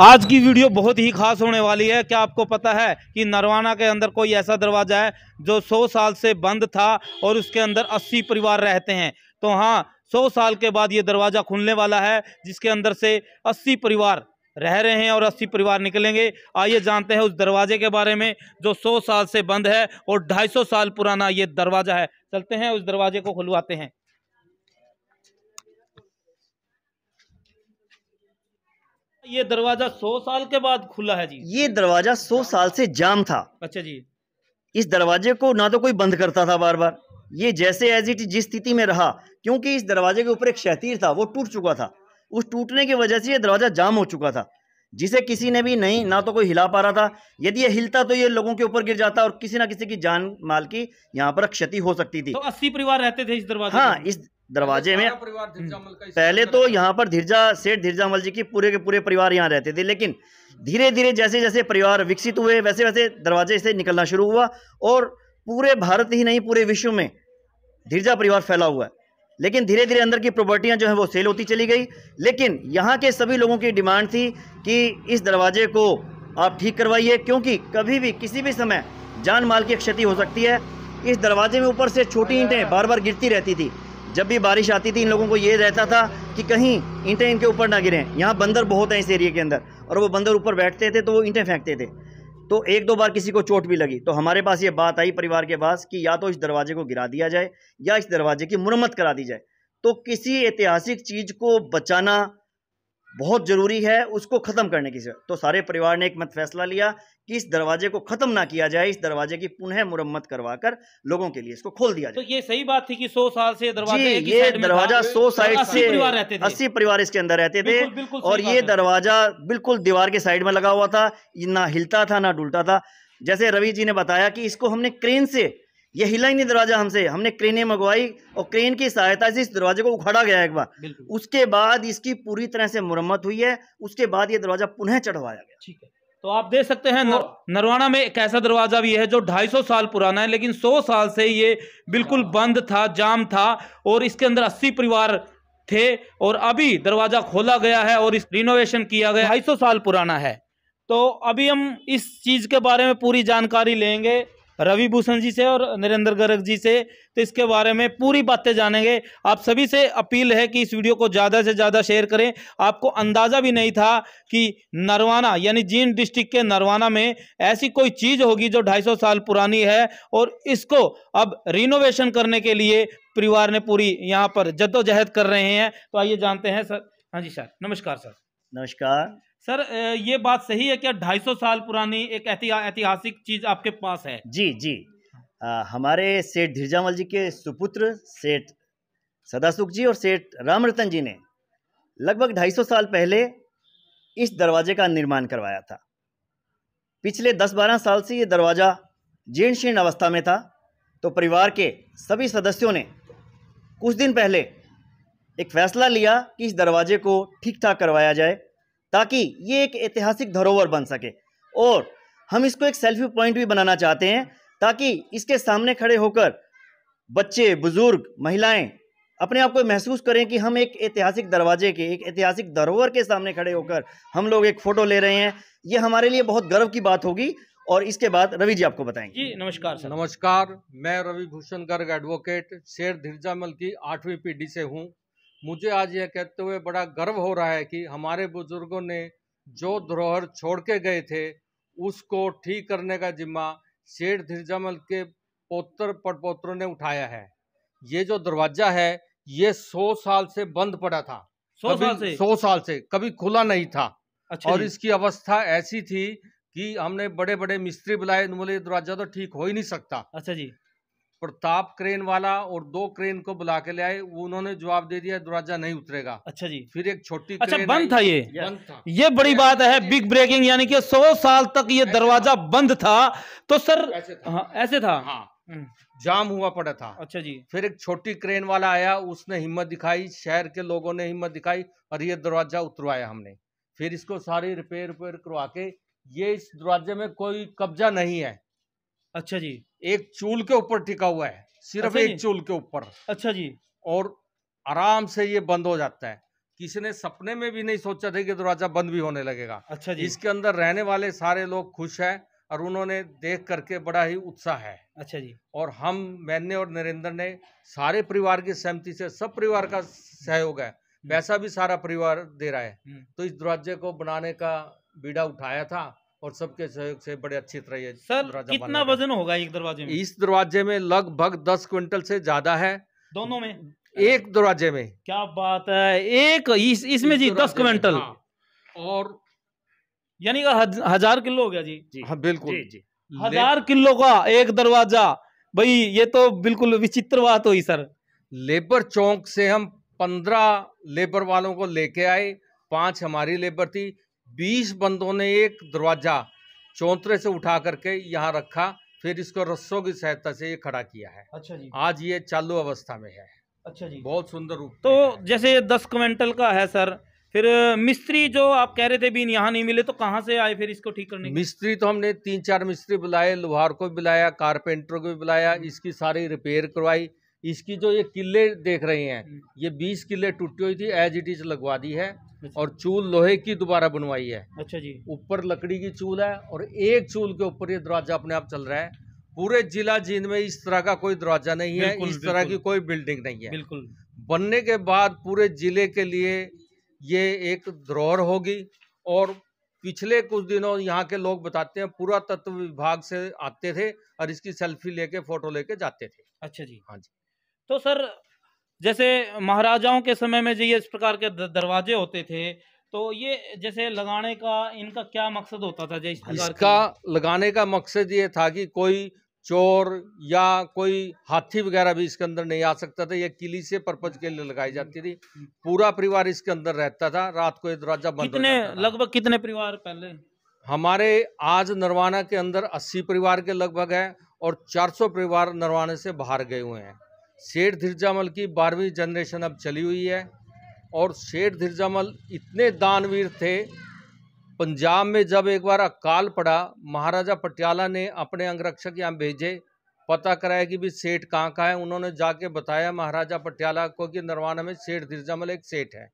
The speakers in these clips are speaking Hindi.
आज की वीडियो बहुत ही खास होने वाली है क्या आपको पता है कि नरवाना के अंदर कोई ऐसा दरवाज़ा है जो 100 साल से बंद था और उसके अंदर 80 परिवार रहते हैं तो हाँ 100 साल के बाद ये दरवाज़ा खुलने वाला है जिसके अंदर से 80 परिवार रह रहे हैं और 80 परिवार निकलेंगे आइए जानते हैं उस दरवाजे के बारे में जो सौ साल से बंद है और ढाई साल पुराना ये दरवाज़ा है चलते हैं उस दरवाजे को खुलवाते हैं ये दरवाजा सौ साल के बाद खुला है जी ये दरवाजा सौ साल से जाम था अच्छा जी इस दरवाजे को ना तो कोई बंद करता था बार बार ये जैसे एज इट जिस स्थिति में रहा क्योंकि इस दरवाजे के ऊपर एक शहतीर था वो टूट चुका था उस टूटने की वजह से ये दरवाजा जाम हो चुका था जिसे किसी ने भी नहीं ना तो कोई हिला पा रहा था यदि ये हिलता तो ये लोगों के ऊपर गिर जाता और किसी ना किसी की जान माल की यहाँ पर क्षति हो सकती थी तो अस्सी परिवार रहते थे इस दरवाजे हाँ इस दरवाजे में पहले तो यहाँ पर धीरजा सेठ धीरजामल जी की पूरे के पूरे परिवार यहाँ रहते थे लेकिन धीरे धीरे जैसे जैसे परिवार विकसित हुए वैसे वैसे दरवाजे से निकलना शुरू हुआ और पूरे भारत ही नहीं पूरे विश्व में धीरजा परिवार फैला हुआ है लेकिन धीरे धीरे अंदर की प्रॉपर्टियाँ जो है वो सेल होती चली गई लेकिन यहाँ के सभी लोगों की डिमांड थी कि इस दरवाजे को आप ठीक करवाइए क्योंकि कभी भी किसी भी समय जान माल की क्षति हो सकती है इस दरवाजे में ऊपर से छोटी ईंटें बार बार गिरती रहती थी जब भी बारिश आती थी इन लोगों को ये रहता था कि कहीं ईंटें इनके ऊपर ना गिरें यहाँ बंदर बहुत हैं इस एरिए के अंदर और वो बंदर ऊपर बैठते थे तो वो ईंटें फेंकते थे तो एक दो बार किसी को चोट भी लगी तो हमारे पास ये बात आई परिवार के पास कि या तो इस दरवाजे को गिरा दिया जाए या इस दरवाजे की मुरम्मत करा दी जाए तो किसी ऐतिहासिक चीज़ को बचाना बहुत ज़रूरी है उसको ख़त्म करने की तो सारे परिवार ने एक मत फैसला लिया कि इस दरवाजे को ख़त्म ना किया जाए इस दरवाजे की पुनः मुरम्मत करवाकर लोगों के लिए इसको खोल दिया तो जाए तो ये सही बात थी कि 100 साल से दरवाजे ये दरवाजा 100 तो साइड से अस्सी परिवार इसके अंदर रहते थे और ये दरवाजा बिल्कुल दीवार के साइड में लगा हुआ था ना हिलता था ना डुलता था जैसे रवि जी ने बताया कि इसको हमने क्रेन से ये हिला ही नहीं दरवाजा हमसे हमने क्रेनें मंगवाई और क्रेन की सहायता से इस दरवाजे को उखाड़ा गया एक बार उसके बाद इसकी पूरी तरह से मुरम्मत हुई है उसके बाद ये दरवाजा पुनः चढ़वाया गया ठीक है तो आप देख सकते हैं नर, नरवाना में एक ऐसा दरवाज़ा भी है जो 250 साल पुराना है लेकिन 100 साल से ये बिल्कुल हाँ। बंद था जाम था और इसके अंदर 80 परिवार थे और अभी दरवाज़ा खोला गया है और इस रिनोवेशन किया गया 250 साल पुराना है तो अभी हम इस चीज़ के बारे में पूरी जानकारी लेंगे रवि भूषण जी से और नरेंद्र गर्ग जी से तो इसके बारे में पूरी बातें जानेंगे आप सभी से अपील है कि इस वीडियो को ज़्यादा से ज़्यादा शेयर करें आपको अंदाज़ा भी नहीं था कि नरवाना यानी जींद डिस्ट्रिक्ट के नरवाना में ऐसी कोई चीज़ होगी जो ढाई साल पुरानी है और इसको अब रिनोवेशन करने के लिए परिवार ने पूरी यहाँ पर जद्दोजहद कर रहे हैं तो आइए जानते हैं सर हाँ जी सर नमस्कार सर नमस्कार सर ये बात सही है क्या 250 साल पुरानी एक ऐतिहासिक चीज आपके पास है जी जी आ, हमारे सेठ धीरजामल जी के सुपुत्र सेठ सदासुख जी और सेठ रतन जी ने लगभग 250 साल पहले इस दरवाजे का निर्माण करवाया था पिछले 10-12 साल से ये दरवाज़ा जीर्ण शीर्ण अवस्था में था तो परिवार के सभी सदस्यों ने कुछ दिन पहले एक फैसला लिया कि इस दरवाजे को ठीक ठाक करवाया जाए ताकि ये एक ऐतिहासिक धरोहर बन सके और हम इसको एक सेल्फी पॉइंट भी बनाना चाहते हैं ताकि इसके सामने खड़े होकर बच्चे बुजुर्ग महिलाएं अपने आप को महसूस करें कि हम एक ऐतिहासिक दरवाजे के एक ऐतिहासिक धरोहर के सामने खड़े होकर हम लोग एक फ़ोटो ले रहे हैं ये हमारे लिए बहुत गर्व की बात होगी और इसके बाद रवि जी आपको बताएंगे जी नमस्कार सर नमस्कार मैं रवि भूषण गर्ग एडवोकेट शेर धीरजामल की आठवीं पीढ़ी से हूँ मुझे आज यह कहते हुए बड़ा गर्व हो रहा है कि हमारे बुजुर्गों ने जो धरोहर छोड़ के गए थे उसको ठीक करने का जिम्मा शेर धीरजामल के पोत्र पड़पोत्रों ने उठाया है ये जो दरवाजा है ये सौ साल से बंद पड़ा था सौ साल से सौ साल से कभी खुला नहीं था अच्छा और इसकी अवस्था ऐसी थी कि हमने बड़े बड़े मिस्त्री बुलाए बोले दरवाजा तो ठीक हो ही नहीं सकता अच्छा जी प्रताप क्रेन वाला और दो क्रेन को बुला के ले आए उन्होंने जवाब दे दिया दरवाजा नहीं उतरेगा अच्छा जी फिर एक छोटी अच्छा बंद था ये बंद था ये बड़ी बात है बिग ब्रेकिंग यानी कि सौ साल तक ये दरवाजा बंद था तो सर ऐसे था हाँ, हाँ। हम्म। जाम हुआ पड़ा था अच्छा जी फिर एक छोटी क्रेन वाला आया उसने हिम्मत दिखाई शहर के लोगों ने हिम्मत दिखाई और ये दरवाजा उतरवाया हमने फिर इसको सारी रिपेयर रिपेयर करवा के ये इस दरवाजे में कोई कब्जा नहीं है अच्छा जी एक चूल के ऊपर टिका हुआ है सिर्फ अच्छा एक चूल के ऊपर अच्छा जी और आराम से ये बंद हो जाता है किसी ने सपने में भी नहीं सोचा था कि दरवाजा बंद भी होने लगेगा अच्छा जी इसके अंदर रहने वाले सारे लोग खुश हैं और उन्होंने देख करके बड़ा ही उत्साह है अच्छा जी और हम मैंने और नरेंद्र ने सारे परिवार की सहमति से सब परिवार का सहयोग है हम्म। पैसा भी सारा परिवार दे रहा है हम्म। तो इस दरवाजे को बनाने का बीड़ा उठाया था और सबके सहयोग से बड़े अच्छी तरह ये सर कितना वजन होगा एक दरवाजे में इस दरवाजे में लगभग दस क्विंटल से ज्यादा है दोनों में एक दरवाजे में क्या बात है एक इस जी दस क्विंटल हाँ। और यानी का हज, हजार किलो हो गया जी, जी हाँ बिल्कुल जी, जी। हजार किलो का एक दरवाजा भाई ये तो बिल्कुल विचित्र बात हुई सर लेबर चौक से हम पंद्रह लेबर वालों को लेके आए पांच हमारी लेबर थी बीस बंदों ने एक दरवाज़ा चौंतरे से उठा करके यहाँ रखा फिर इसको रस्सों की सहायता से ये खड़ा किया है अच्छा जी आज ये चालू अवस्था में है अच्छा जी बहुत सुंदर रूप तो जैसे ये दस क्विंटल का है सर फिर मिस्त्री जो आप कह रहे थे भी यहाँ नहीं मिले तो कहाँ से आए फिर इसको ठीक करने मिस्त्री तो हमने तीन चार मिस्त्री बुलाए लोहार को भी बुलाया कारपेंटर को भी बुलाया हम्म। इसकी सारी रिपेयर करवाई इसकी जो ये किले देख रहे हैं हम्म। ये बीस किले टूटी हुई थी एज इट इज लगवा दी है अच्छा। और चूल लोहे की दोबारा बनवाई है अच्छा जी ऊपर लकड़ी की चूल है और एक चूल के ऊपर ये दरवाजा अपने आप चल रहा है पूरे जिला जींद में इस तरह का कोई दरवाजा नहीं है इस तरह की कोई बिल्डिंग नहीं है बिल्कुल बनने के बाद पूरे जिले के लिए ये एक द्रोहर होगी और पिछले कुछ दिनों यहाँ के लोग बताते हैं पूरा तत्व विभाग से आते थे और इसकी सेल्फी लेके फोटो लेके जाते थे अच्छा जी हाँ जी तो सर जैसे महाराजाओं के समय में जो ये इस प्रकार के दरवाजे होते थे तो ये जैसे लगाने का इनका क्या मकसद होता था जैसे इसका लगाने का मकसद ये था कि कोई चोर या कोई हाथी वगैरह भी इसके अंदर नहीं आ सकता था यह किली से पर्पज के लिए लगाई जाती थी पूरा परिवार इसके अंदर रहता था रात को ये दरवाजा बंद कितने लगभग कितने परिवार पहले हमारे आज नरवाना के अंदर 80 परिवार के लगभग है और 400 परिवार नरवाने से बाहर गए हुए हैं शेर धीरजामल की बारहवीं जनरेशन अब चली हुई है और शेर धीरजामल इतने दानवीर थे पंजाब में जब एक बार अकाल पड़ा महाराजा पटियाला ने अपने अंगरक्षक यहाँ भेजे पता कराया कि भी सेठ कहाँ का है उन्होंने जाके बताया महाराजा पटियाला को कि नरवाना में सेठ धीरजामल एक सेठ है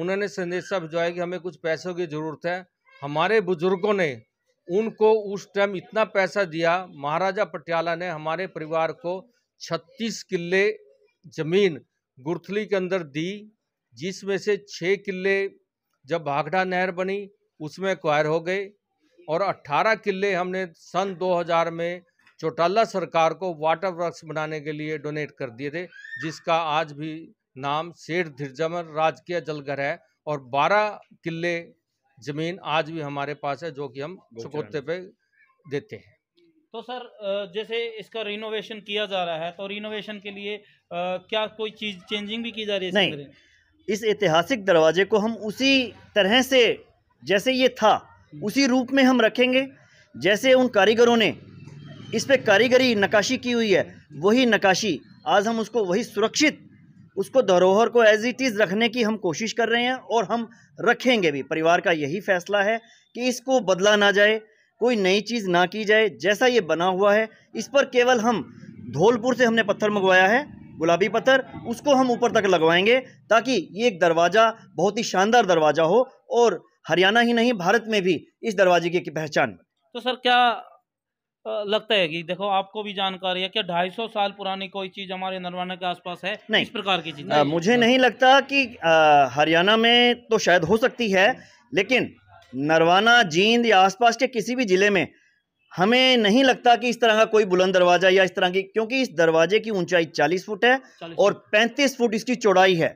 उन्होंने संदेशा भिजवाया कि हमें कुछ पैसों की ज़रूरत है हमारे बुजुर्गों ने उनको उस टाइम इतना पैसा दिया महाराजा पटियाला ने हमारे परिवार को छत्तीस किले जमीन गुरथली के अंदर दी जिसमें से छः किले जब भागड़ा नहर बनी उसमें एक्वायर हो गए और 18 किले हमने सन 2000 में चौटाला सरकार को वाटर वर्क्स बनाने के लिए डोनेट कर दिए थे जिसका आज भी नाम शेर धीरजमन राजकीय जलघर है और 12 किले ज़मीन आज भी हमारे पास है जो कि हम चकोते पे देते हैं तो सर जैसे इसका रिनोवेशन किया जा रहा है तो रिनोवेशन के लिए क्या कोई चीज़ चेंजिंग भी की जा रही है नहीं इस ऐतिहासिक दरवाजे को हम उसी तरह से जैसे ये था हम्म। उसी रूप में हम रखेंगे जैसे उन कारीगरों ने इस पर कारीगरी नकाशी की हुई है वही नकाशी आज हम उसको वही सुरक्षित उसको धरोहर को एज इट इज़ रखने की हम कोशिश कर रहे हैं और हम रखेंगे भी परिवार का यही फैसला है कि इसको बदला ना जाए कोई नई चीज़ ना की जाए जैसा ये बना हुआ है इस पर केवल हम धौलपुर से हमने पत्थर मंगवाया है गुलाबी पत्थर उसको हम ऊपर तक लगवाएंगे ताकि ये एक दरवाज़ा बहुत ही शानदार दरवाज़ा हो और हरियाणा ही नहीं भारत में भी इस दरवाजे की पहचान तो सर क्या लगता है कि देखो आपको भी जानकारी है कि 250 साल पुरानी कोई चीज हमारे नरवाना के आसपास है नहीं इस प्रकार की चीज नहीं। मुझे नहीं लगता कि हरियाणा में तो शायद हो सकती है लेकिन नरवाना जींद या आसपास के किसी भी ज़िले में हमें नहीं लगता कि इस तरह का कोई बुलंद दरवाज़ा या इस तरह की क्योंकि इस दरवाजे की ऊंचाई 40 फुट है 40 और 35 फुट इसकी चौड़ाई है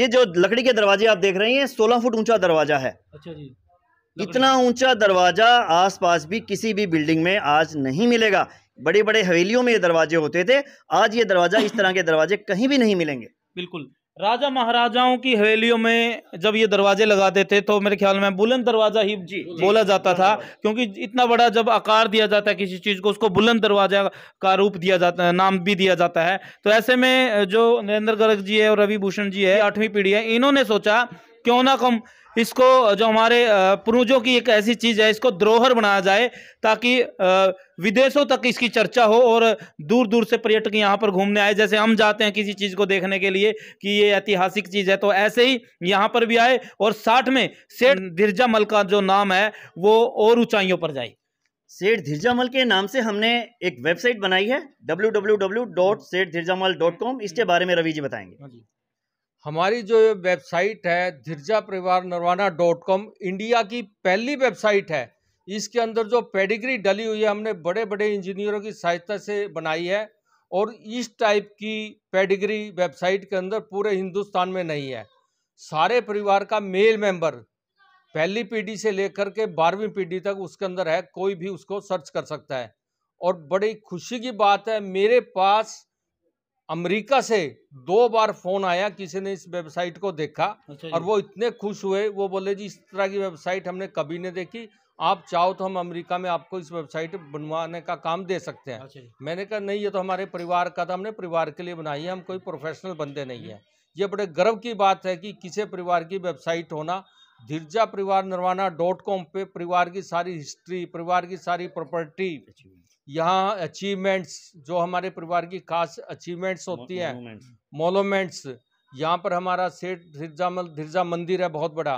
ये जो लकड़ी के दरवाजे आप देख रहे हैं सोलह फुट ऊंचा दरवाजा है अच्छा जी इतना ऊंचा दरवाजा पास भी किसी भी बिल्डिंग में आज नहीं मिलेगा बड़े बड़े हवेलियों में ये दरवाजे होते थे आज ये दरवाजा इस तरह के दरवाजे कहीं भी नहीं मिलेंगे बिल्कुल राजा महाराजाओं की हवेलियों में जब ये दरवाजे लगाते थे तो मेरे ख्याल में बुलंद दरवाजा ही जी, बोला जाता था क्योंकि इतना बड़ा जब आकार दिया जाता है किसी चीज़ को उसको बुलंद दरवाजा का रूप दिया जाता है नाम भी दिया जाता है तो ऐसे में जो नरेंद्र गर्ग जी है और रवि भूषण जी है आठवीं पीढ़ी है इन्होंने सोचा क्यों ना कम इसको जो हमारे पुरुजों की एक ऐसी चीज़ है इसको धरोहर बनाया जाए ताकि विदेशों तक इसकी चर्चा हो और दूर दूर से पर्यटक यहाँ पर घूमने आए जैसे हम जाते हैं किसी चीज़ को देखने के लिए कि ये ऐतिहासिक चीज़ है तो ऐसे ही यहाँ पर भी आए और साठ में सेठ धीरजामल का जो नाम है वो और ऊंचाइयों पर जाए सेठ धीरजामल के नाम से हमने एक वेबसाइट बनाई है W W W dot Seth dot com इसके बारे में रवि जी बताएंगे हाँ हमारी जो वेबसाइट है धिरजा परिवार नरवाना डॉट कॉम इंडिया की पहली वेबसाइट है इसके अंदर जो पेडिग्री डली हुई है हमने बड़े बड़े इंजीनियरों की सहायता से बनाई है और इस टाइप की पेडिग्री वेबसाइट के अंदर पूरे हिंदुस्तान में नहीं है सारे परिवार का मेल मेंबर पहली पीढ़ी से लेकर के बारहवीं पीढ़ी तक उसके अंदर है कोई भी उसको सर्च कर सकता है और बड़ी खुशी की बात है मेरे पास अमेरिका से दो बार फोन आया किसी ने इस वेबसाइट को देखा अच्छा और वो इतने खुश हुए वो बोले जी इस तरह की वेबसाइट हमने कभी नहीं देखी आप चाहो तो हम अमेरिका में आपको इस वेबसाइट बनवाने का काम दे सकते हैं अच्छा मैंने कहा नहीं ये तो हमारे परिवार का था हमने परिवार के लिए बनाई है हम कोई प्रोफेशनल बंदे नहीं हम्म। है ये बड़े गर्व की बात है कि किसी परिवार की वेबसाइट होना धीरजा परिवार निर्वाणा डॉट कॉम पे परिवार की सारी हिस्ट्री परिवार की सारी प्रॉपर्टी अच्छा यहाँ अचीवमेंट्स जो हमारे परिवार की खास अचीवमेंट्स होती हैं मोनोमेंट्स यहाँ पर हमारा सेठ धिरजा धिरजा मंदिर है बहुत बड़ा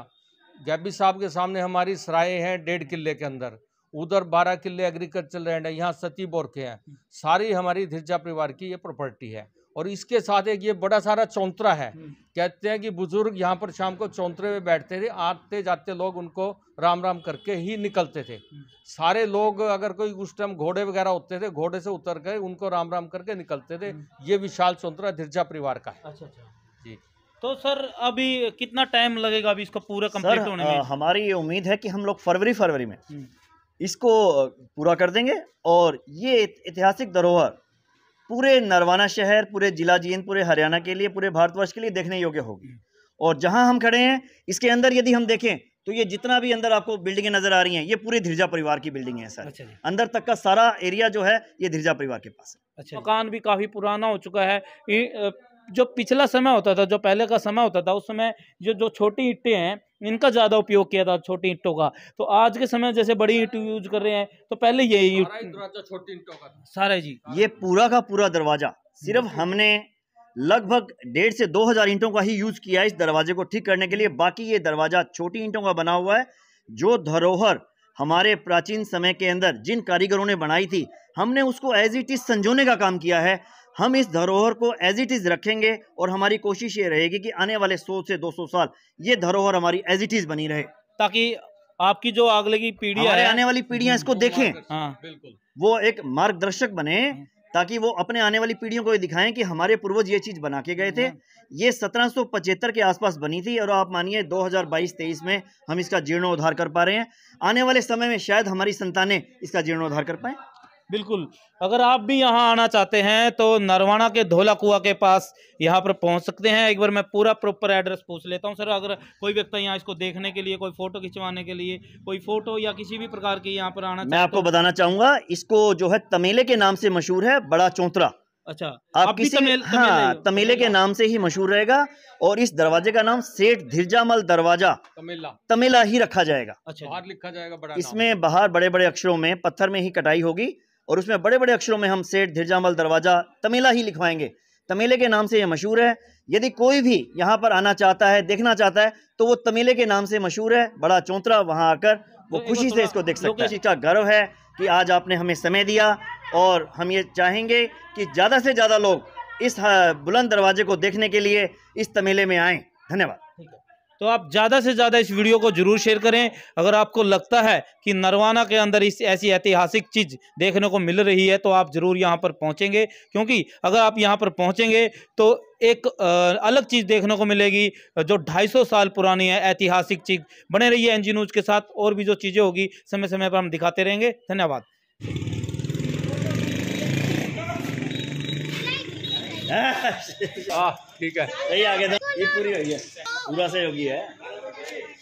गैबी साहब के सामने हमारी सराय हैं डेढ़ किले के अंदर उधर बारह किले एग्रीकल्चर लैंड है यहाँ सती बोरके हैं सारी हमारी धिरजा परिवार की ये प्रॉपर्टी है और इसके साथ एक ये बड़ा सारा चौंतरा है हम्म। कहते हैं कि बुजुर्ग यहाँ पर शाम को चौंतरे में बैठते थे आते जाते लोग उनको राम राम करके ही निकलते थे हम्म। सारे लोग अगर कोई उस टाइम घोड़े वगैरह होते थे घोड़े से उतर गए उनको राम राम करके निकलते थे हम्म। ये विशाल चौंतरा धिरजा परिवार का है अच्छा अच्छा जी तो सर अभी कितना टाइम लगेगा अभी इसको पूरा कंप्लीट होने में हमारी ये उम्मीद है कि हम लोग फरवरी फरवरी में इसको पूरा कर देंगे और ये ऐतिहासिक धरोहर पूरे नरवाना शहर पूरे जिला जींद पूरे हरियाणा के लिए पूरे भारतवर्ष के लिए देखने योग्य होगी हम्म। और जहां हम खड़े हैं इसके अंदर यदि हम देखें तो ये जितना भी अंदर आपको बिल्डिंगें नजर आ रही हैं ये पूरे धीरजा परिवार की बिल्डिंग है सर अच्छा अंदर तक का सारा एरिया जो है ये धीरजा परिवार के पास है अच्छा मकान भी काफी पुराना हो चुका है जो पिछला समय होता था जो पहले का समय होता था उस समय जो जो छोटी इट्टे हैं इनका ज़्यादा उपयोग किया था छोटी ईंटों का तो आज के समय जैसे बड़ी ईंट यूज कर रहे हैं तो पहले ये छोटी ईंटों का सारे जी ये पूरा का पूरा दरवाजा सिर्फ हमने लगभग डेढ़ से दो हज़ार ईंटों का ही यूज किया है इस दरवाजे को ठीक करने के लिए बाकी ये दरवाजा छोटी ईंटों का बना हुआ है जो धरोहर हमारे प्राचीन समय के अंदर जिन कारीगरों ने बनाई थी हमने उसको एज इट इज संजोने का काम किया है हम इस धरोहर को एज इट इज़ रखेंगे और हमारी कोशिश ये रहेगी कि आने वाले 100 से 200 साल ये धरोहर हमारी एज इट इज़ बनी रहे ताकि आपकी जो अगले की पीढ़ी आने वाली पीढ़ियां इसको देखें हाँ। बिल्कुल वो एक मार्गदर्शक बने ताकि वो अपने आने वाली पीढ़ियों को ये दिखाएं कि हमारे पूर्वज ये चीज़ बना के गए थे हाँ। ये सत्रह के आसपास बनी थी और आप मानिए 2022-23 में हम इसका जीर्णोद्धार कर पा रहे हैं आने वाले समय में शायद हमारी संतानें इसका जीर्णोद्धार कर पाएं बिल्कुल अगर आप भी यहाँ आना चाहते हैं तो नरवाना के धोला कुआ के पास यहाँ पर पहुँच सकते हैं एक बार मैं पूरा प्रॉपर एड्रेस पूछ लेता हूँ सर अगर कोई व्यक्ति यहाँ इसको देखने के लिए कोई फोटो खिंचवाने के लिए कोई फोटो या किसी भी प्रकार की यहाँ पर आना मैं आपको तो- बताना चाहूंगा इसको जो है तमेले के नाम से मशहूर है बड़ा चौंतरा अच्छा आप, आप किसी तमेल, तमेल हाँ तमेले के नाम से ही मशहूर रहेगा और इस दरवाजे का नाम सेठ धीरजामल दरवाजा तमेला तमेला ही रखा जाएगा अच्छा बाहर लिखा जाएगा बड़ा इसमें बाहर बड़े बड़े अक्षरों में पत्थर में ही कटाई होगी और उसमें बड़े बड़े अक्षरों में हम सेठ धीरजामल दरवाज़ा तमेला ही लिखवाएंगे तमेले के नाम से ये मशहूर है यदि कोई भी यहाँ पर आना चाहता है देखना चाहता है तो वो तमेले के नाम से मशहूर है बड़ा चौंतरा वहाँ आकर वो तो खुशी से इसको देख सकते हैं इसका गर्व है कि आज आपने हमें समय दिया और हम ये चाहेंगे कि ज़्यादा से ज़्यादा लोग इस हाँ, बुलंद दरवाजे को देखने के लिए इस तमेले में आएँ धन्यवाद तो आप ज़्यादा से ज़्यादा इस वीडियो को ज़रूर शेयर करें अगर आपको लगता है कि नरवाना के अंदर इस ऐसी ऐतिहासिक चीज़ देखने को मिल रही है तो आप ज़रूर यहाँ पर पहुँचेंगे क्योंकि अगर आप यहाँ पर पहुँचेंगे तो एक अलग चीज़ देखने को मिलेगी जो 250 साल पुरानी है ऐतिहासिक चीज़ बने है एनजी न्यूज़ के साथ और भी जो चीज़ें होगी समय समय पर हम दिखाते रहेंगे धन्यवाद हाँ, ठीक है सही आ गया ये पूरी हो गई है पूरा सही होगी है